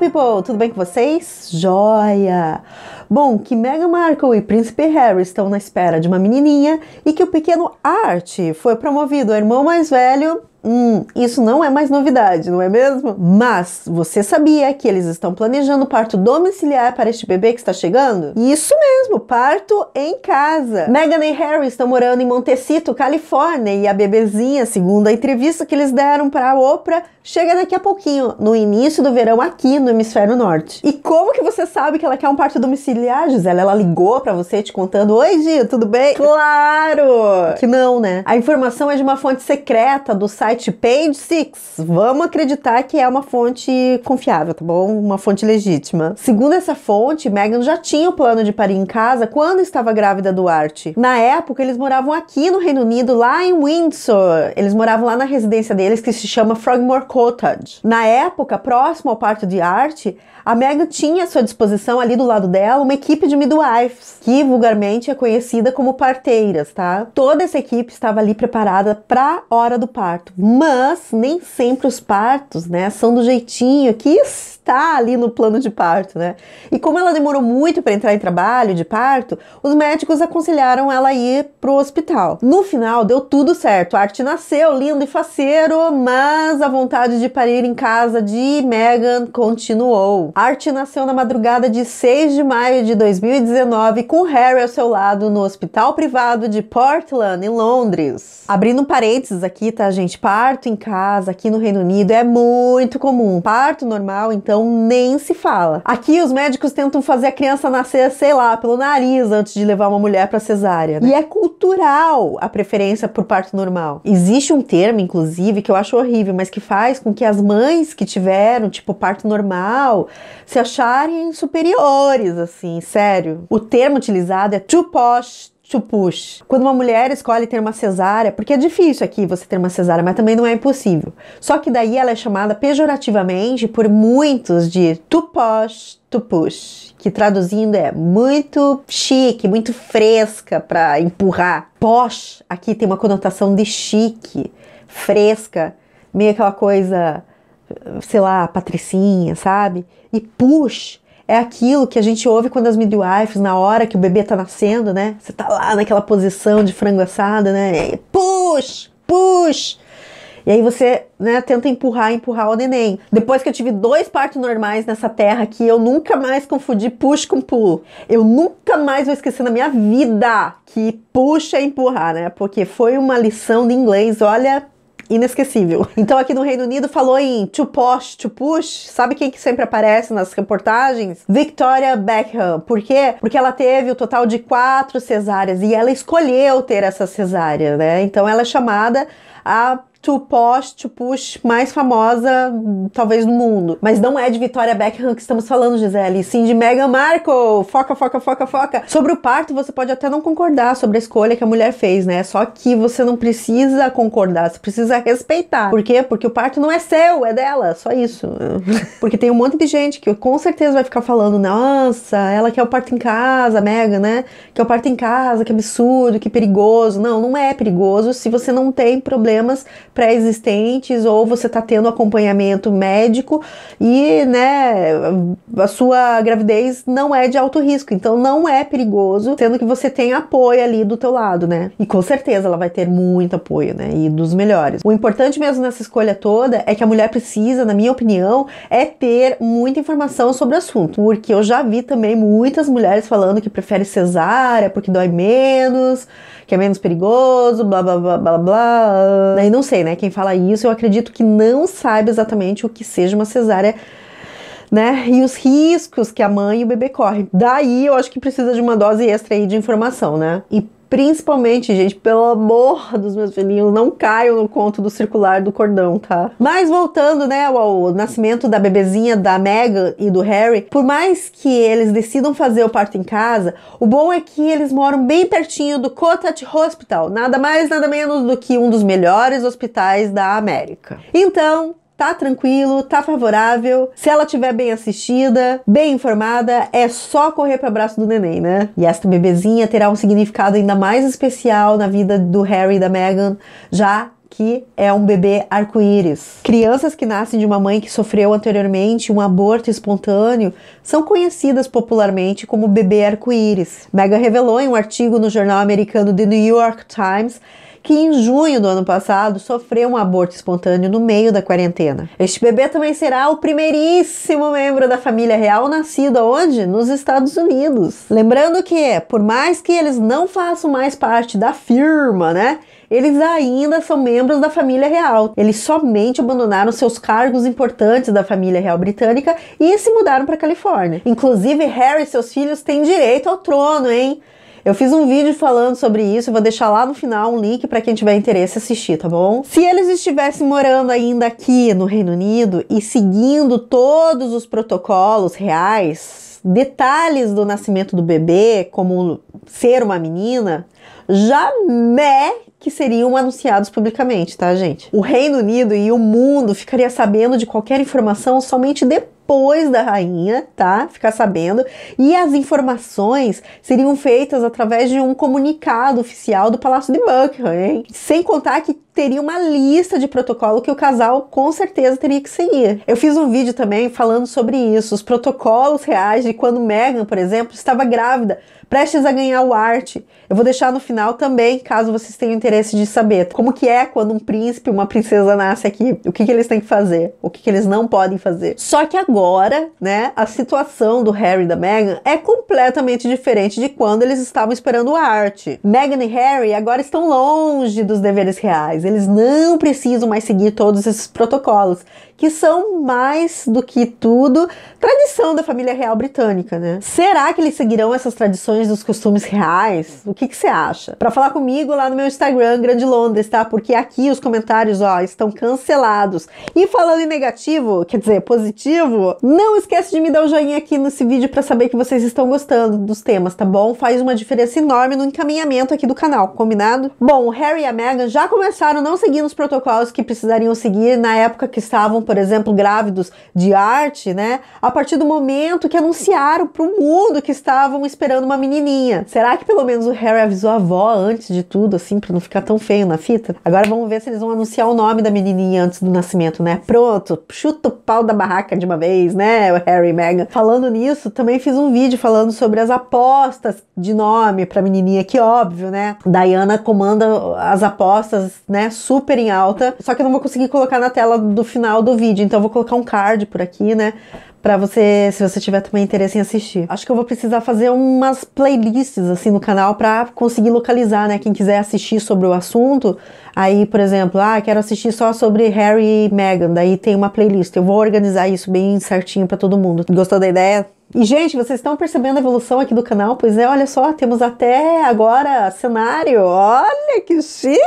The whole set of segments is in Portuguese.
Hello people, tudo bem com vocês? Joia! Bom, que Meghan Markle e Príncipe Harry estão na espera de uma menininha e que o pequeno Art foi promovido a irmão mais velho Hum, isso não é mais novidade, não é mesmo? Mas você sabia que eles estão planejando parto domiciliar para este bebê que está chegando? Isso mesmo! mesmo parto em casa. Meghan e Harry estão morando em Montecito, Califórnia, e a bebezinha, segundo a entrevista que eles deram para a Oprah, chega daqui a pouquinho, no início do verão aqui no hemisfério norte. E como que você sabe que ela quer um parto domiciliar, Gisela? Ela ligou para você te contando: "Oi, Gia, tudo bem?" Claro que não, né? A informação é de uma fonte secreta do site Page Six. Vamos acreditar que é uma fonte confiável, tá bom? Uma fonte legítima. Segundo essa fonte, Meghan já tinha o plano de parir em casa casa quando estava grávida do Arte. Na época, eles moravam aqui no Reino Unido, lá em Windsor. Eles moravam lá na residência deles, que se chama Frogmore Cottage. Na época, próximo ao parto de Arte, a Megan tinha à sua disposição ali do lado dela uma equipe de midwives, que vulgarmente é conhecida como parteiras, tá? Toda essa equipe estava ali preparada para a hora do parto, mas nem sempre os partos, né, são do jeitinho que Tá ali no plano de parto, né? E como ela demorou muito para entrar em trabalho de parto, os médicos aconselharam ela a ir pro hospital. No final deu tudo certo, a Arte nasceu lindo e faceiro, mas a vontade de parir em casa de Megan continuou. A Arte nasceu na madrugada de 6 de maio de 2019 com Harry ao seu lado no hospital privado de Portland, em Londres. Abrindo parênteses aqui, tá gente? Parto em casa aqui no Reino Unido é muito comum. Parto normal, então então nem se fala. Aqui os médicos tentam fazer a criança nascer, sei lá, pelo nariz antes de levar uma mulher para cesárea. Né? E é cultural a preferência por parto normal. Existe um termo, inclusive, que eu acho horrível, mas que faz com que as mães que tiveram, tipo, parto normal, se acharem superiores, assim, sério. O termo utilizado é too posh supus. Quando uma mulher escolhe ter uma cesárea, porque é difícil aqui você ter uma cesárea, mas também não é impossível. Só que daí ela é chamada pejorativamente por muitos de tu push, que traduzindo é muito chique, muito fresca para empurrar. Posh aqui tem uma conotação de chique, fresca, meio aquela coisa, sei lá, patricinha, sabe? E push é aquilo que a gente ouve quando as midwives, na hora que o bebê tá nascendo, né? Você tá lá naquela posição de frango assado, né? E push, push. E aí você, né, tenta empurrar, empurrar o neném. Depois que eu tive dois partos normais nessa terra aqui, eu nunca mais confundi push com pull. Eu nunca mais vou esquecer na minha vida que push é empurrar, né? Porque foi uma lição de inglês, olha, inesquecível. Então aqui no Reino Unido falou em to push, to push. Sabe quem que sempre aparece nas reportagens? Victoria Beckham. Por quê? Porque ela teve o total de quatro cesáreas e ela escolheu ter essa cesárea, né? Então ela é chamada a to post to push mais famosa, talvez, do mundo. Mas não é de Vitória Beckham que estamos falando, Gisele, sim de Meghan Markle. Foca, foca, foca, foca. Sobre o parto, você pode até não concordar sobre a escolha que a mulher fez, né? Só que você não precisa concordar, você precisa respeitar. Por quê? Porque o parto não é seu, é dela, só isso. Porque tem um monte de gente que com certeza vai ficar falando, nossa, ela quer o parto em casa, Meghan, né? Quer o parto em casa, que absurdo, que perigoso. Não, não é perigoso se você não tem problemas pré-existentes ou você está tendo acompanhamento médico e, né, a sua gravidez não é de alto risco, então não é perigoso, sendo que você tem apoio ali do teu lado, né? E com certeza ela vai ter muito apoio, né? E dos melhores. O importante mesmo nessa escolha toda é que a mulher precisa, na minha opinião, é ter muita informação sobre o assunto, porque eu já vi também muitas mulheres falando que prefere cesárea porque dói menos, que é menos perigoso, blá blá blá blá blá. Né? E não sei, né? né? Quem fala isso, eu acredito que não sabe exatamente o que seja uma cesárea né? E os riscos que a mãe e o bebê correm. Daí eu acho que precisa de uma dose extra aí de informação, né? E Principalmente, gente, pelo amor dos meus filhinhos, não caiam no conto do circular do cordão, tá? Mas voltando, né, ao, nascimento da bebezinha da Meghan e do Harry, por mais que eles decidam fazer o parto em casa, o bom é que eles moram bem pertinho do Cottage Hospital, nada mais, nada menos do que um dos melhores hospitais da América. Então, tá tranquilo, tá favorável. Se ela tiver bem assistida, bem informada, é só correr para o braço do neném, né? E esta bebezinha terá um significado ainda mais especial na vida do Harry e da Meghan, já que é um bebê arco-íris. Crianças que nascem de uma mãe que sofreu anteriormente um aborto espontâneo são conhecidas popularmente como bebê arco-íris. Meghan revelou em um artigo no jornal americano The New York Times que em junho do ano passado sofreu um aborto espontâneo no meio da quarentena. Este bebê também será o primeiríssimo membro da família real nascido onde? Nos Estados Unidos. Lembrando que, por mais que eles não façam mais parte da firma, né? Eles ainda são membros da família real. Eles somente abandonaram seus cargos importantes da família real britânica e se mudaram para Califórnia. Inclusive, Harry e seus filhos têm direito ao trono, hein? Eu fiz um vídeo falando sobre isso, eu vou deixar lá no final um link para quem tiver interesse assistir, tá bom? Se eles estivessem morando ainda aqui no Reino Unido e seguindo todos os protocolos reais, detalhes do nascimento do bebê, como ser uma menina, jamais que seriam anunciados publicamente, tá, gente? O Reino Unido e o mundo ficaria sabendo de qualquer informação somente depois depois da rainha, tá? Ficar sabendo. E as informações seriam feitas através de um comunicado oficial do Palácio de Buckingham, hein? Sem contar que teria uma lista de protocolo que o casal com certeza teria que seguir. Eu fiz um vídeo também falando sobre isso, os protocolos reais de quando Meghan, por exemplo, estava grávida prestes a ganhar o arte. Eu vou deixar no final também, caso vocês tenham interesse de saber como que é quando um príncipe, uma princesa nasce aqui, o que, que eles têm que fazer, o que, que eles não podem fazer. Só que agora, né, a situação do Harry e da Meghan é completamente diferente de quando eles estavam esperando o arte. Meghan e Harry agora estão longe dos deveres reais, eles não precisam mais seguir todos esses protocolos, que são mais do que tudo tradição da família real britânica, né? Será que eles seguirão essas tradições tradições, dos costumes reais? O que, que você acha? Para falar comigo lá no meu Instagram, Grande Londres, tá? Porque aqui os comentários, ó, estão cancelados. E falando em negativo, quer dizer, positivo, não esquece de me dar um joinha aqui nesse vídeo para saber que vocês estão gostando dos temas, tá bom? Faz uma diferença enorme no encaminhamento aqui do canal, combinado? Bom, o Harry e a Meghan já começaram não seguindo os protocolos que precisariam seguir na época que estavam, por exemplo, grávidos de arte, né? A partir do momento que anunciaram para o mundo que estavam esperando uma menina menininha. Será que pelo menos o Harry avisou a avó antes de tudo, assim, pra não ficar tão feio na fita? Agora vamos ver se eles vão anunciar o nome da menininha antes do nascimento, né? Pronto, chuta o pau da barraca de uma vez, né, o Harry e Meghan. Falando nisso, também fiz um vídeo falando sobre as apostas de nome pra menininha, que óbvio, né? Diana comanda as apostas, né, super em alta. Só que eu não vou conseguir colocar na tela do final do vídeo, então eu vou colocar um card por aqui, né? para você, se você tiver também interesse em assistir. Acho que eu vou precisar fazer umas playlists assim no canal para conseguir localizar, né, quem quiser assistir sobre o assunto. Aí, por exemplo, ah, quero assistir só sobre Harry e Meghan, daí tem uma playlist. Eu vou organizar isso bem certinho para todo mundo. Gostou da ideia? E, gente, vocês estão percebendo a evolução aqui do canal? Pois é, olha só, temos até agora cenário. Olha que chique!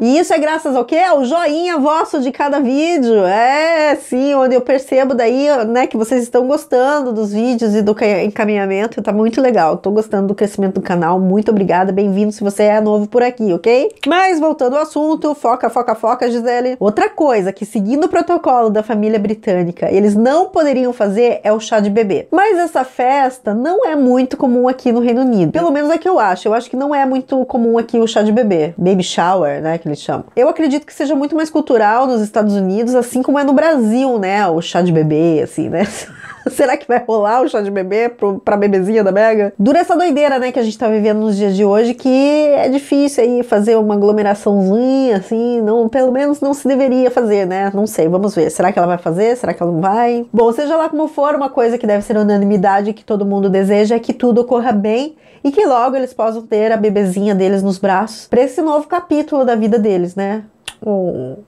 E isso é graças ao quê? Ao joinha vosso de cada vídeo. É, sim, onde eu percebo daí, né, que vocês estão gostando dos vídeos e do encaminhamento. Tá muito legal. Tô gostando do crescimento do canal. Muito obrigada. Bem-vindo se você é novo por aqui, ok? Mas, voltando ao assunto, foca, foca, foca, Gisele. Outra coisa que, seguindo o protocolo da família britânica, eles não poderiam fazer é o chá de bebê. Mas essa festa não é muito comum aqui no Reino Unido. Pelo menos é que eu acho. Eu acho que não é muito comum aqui o chá de bebê. Baby shower, né, que eles chamam. Eu acredito que seja muito mais cultural nos Estados Unidos, assim como é no Brasil, né, o chá de bebê, assim, né? Será que vai rolar o chá de bebê pro, pra bebezinha da Mega? Dura essa doideira, né, que a gente tá vivendo nos dias de hoje, que é difícil aí fazer uma aglomeraçãozinha, assim, não, pelo menos não se deveria fazer, né? Não sei, vamos ver. Será que ela vai fazer? Será que ela não vai? Bom, seja lá como for, uma coisa que deve ser unanimidade que todo mundo deseja é que tudo ocorra bem e que logo eles possam ter a bebezinha deles nos braços para esse novo capítulo da vida deles, né?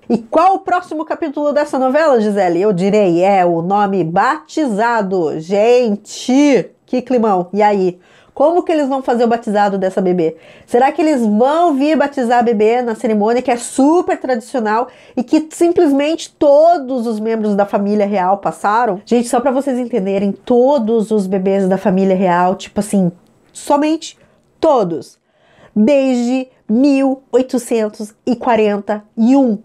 E qual o próximo capítulo dessa novela, Gisele? Eu direi, é o nome batizado. Gente, que climão. E aí? Como que eles vão fazer o batizado dessa bebê? Será que eles vão vir batizar a bebê na cerimônia que é super tradicional e que simplesmente todos os membros da família real passaram? Gente, só para vocês entenderem, todos os bebês da família real, tipo assim, somente todos desde 1841.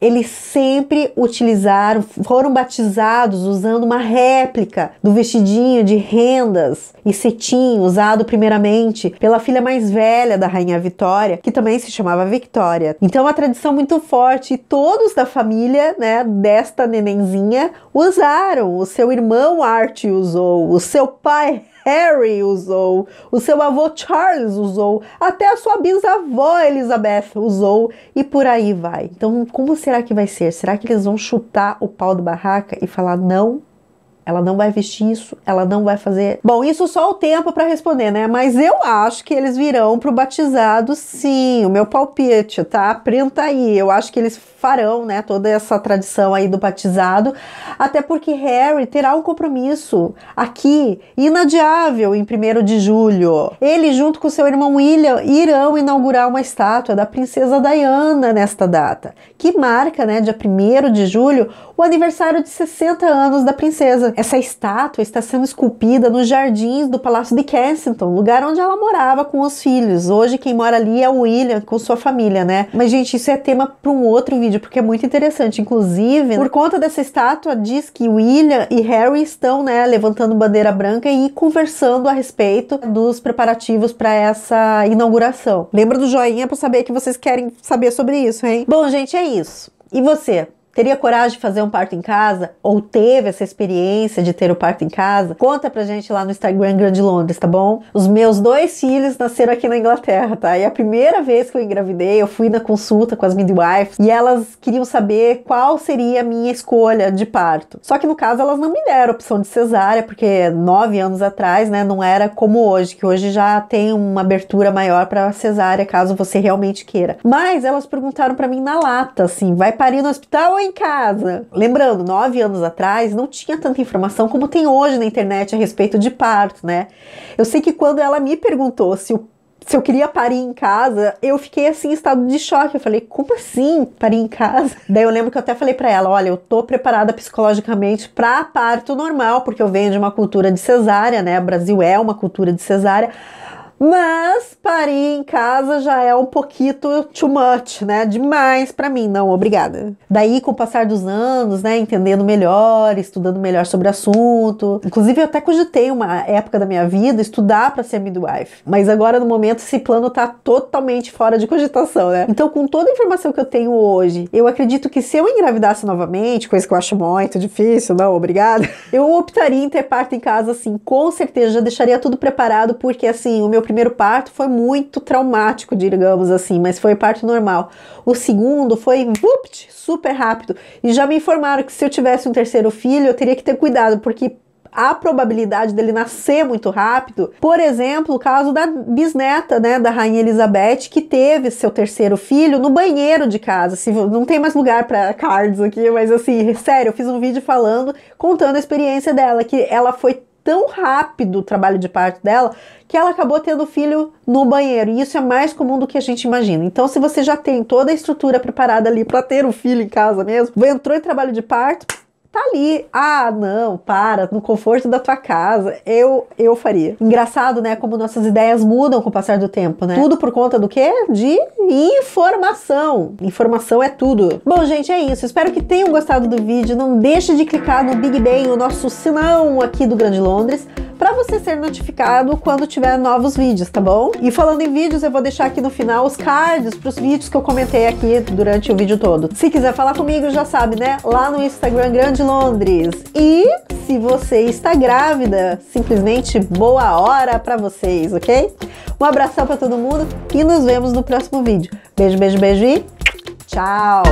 Eles sempre utilizaram, foram batizados usando uma réplica do vestidinho de rendas e cetim usado primeiramente pela filha mais velha da rainha Vitória, que também se chamava Victoria. Então, é uma tradição muito forte e todos da família, né, desta nenenzinha, usaram. O seu irmão Arte usou, o seu pai Harry usou, o seu avô Charles usou, até a sua bisavó Elizabeth usou e por aí vai. Então, como será que vai ser? Será que eles vão chutar o pau do barraca e falar não? Ela não vai vestir isso, ela não vai fazer. Bom, isso só o tempo para responder, né? Mas eu acho que eles virão pro batizado, sim. O meu palpite, tá? Printa aí. Eu acho que eles farão, né, toda essa tradição aí do batizado, até porque Harry terá um compromisso aqui inadiável em 1 de julho. Ele junto com seu irmão William irão inaugurar uma estátua da princesa Diana nesta data, que marca, né, dia 1 de julho, o aniversário de 60 anos da princesa essa, estátua está sendo esculpida nos jardins do Palácio de Kensington, lugar onde ela morava com os filhos. Hoje quem mora ali é o William com sua família, né? Mas gente, isso é tema para um outro vídeo porque é muito interessante. Inclusive, por conta dessa estátua diz que William e Harry estão, né, levantando bandeira branca e conversando a respeito dos preparativos para essa inauguração. Lembra do joinha para saber que vocês querem saber sobre isso, hein? Bom, gente, é isso. E você? Teria coragem de fazer um parto em casa? Ou teve essa experiência de ter o parto em casa? Conta pra gente lá no Instagram Grande Londres, tá bom? Os meus dois filhos nasceram aqui na Inglaterra, tá? E a primeira vez que eu engravidei, eu fui na consulta com as midwives e elas queriam saber qual seria a minha escolha de parto. Só que no caso elas não me deram opção de cesárea, porque nove anos atrás, né, não era como hoje, que hoje já tem uma abertura maior para cesárea, caso você realmente queira. Mas elas perguntaram para mim na lata, assim, vai parir no hospital ou em casa. Lembrando, nove anos atrás não tinha tanta informação como tem hoje na internet a respeito de parto, né? Eu sei que quando ela me perguntou se o se eu queria parir em casa, eu fiquei assim em estado de choque. Eu falei, como assim parir em casa? Daí eu lembro que eu até falei para ela: olha, eu tô preparada psicologicamente para parto normal, porque eu venho de uma cultura de cesárea, né? O Brasil é uma cultura de cesárea. Mas parir em casa já é um pouquinho too much, né? Demais para mim, não, obrigada. Daí, com o passar dos anos, né, entendendo melhor, estudando melhor sobre o assunto. Inclusive, eu até cogitei uma época da minha vida estudar para ser midwife, mas agora no momento esse plano tá totalmente fora de cogitação, né? Então, com toda a informação que eu tenho hoje, eu acredito que se eu engravidasse novamente, coisa que eu acho muito difícil, não, obrigada, eu optaria em ter parto em casa, assim, com certeza, já deixaria tudo preparado, porque assim, o meu primeiro parto foi muito traumático, digamos assim, mas foi parto normal. O segundo foi super rápido. E já me informaram que se eu tivesse um terceiro filho, eu teria que ter cuidado, porque a probabilidade dele nascer muito rápido. Por exemplo, o caso da bisneta, né, da rainha Elizabeth, que teve seu terceiro filho no banheiro de casa. Se não tem mais lugar para cards aqui, mas assim, sério, eu fiz um vídeo falando, contando a experiência dela, que ela foi tão rápido o trabalho de parto dela que ela acabou tendo filho no banheiro. E isso é mais comum do que a gente imagina. Então, se você já tem toda a estrutura preparada ali para ter um filho em casa mesmo, entrou em trabalho de parto, tá ali. Ah, não, para, no conforto da tua casa. Eu eu faria. Engraçado, né, como nossas ideias mudam com o passar do tempo, né? Tudo por conta do quê? De informação. Informação é tudo. Bom, gente, é isso. Espero que tenham gostado do vídeo. Não deixe de clicar no Big Bang, o nosso sinal aqui do Grande Londres para você ser notificado quando tiver novos vídeos, tá bom? E falando em vídeos, eu vou deixar aqui no final os cards para os vídeos que eu comentei aqui durante o vídeo todo. Se quiser falar comigo, já sabe, né? Lá no Instagram Grande Londres. E se você está grávida, simplesmente boa hora para vocês, ok? Um abração para todo mundo e nos vemos no próximo vídeo. Beijo, beijo, beijo e tchau!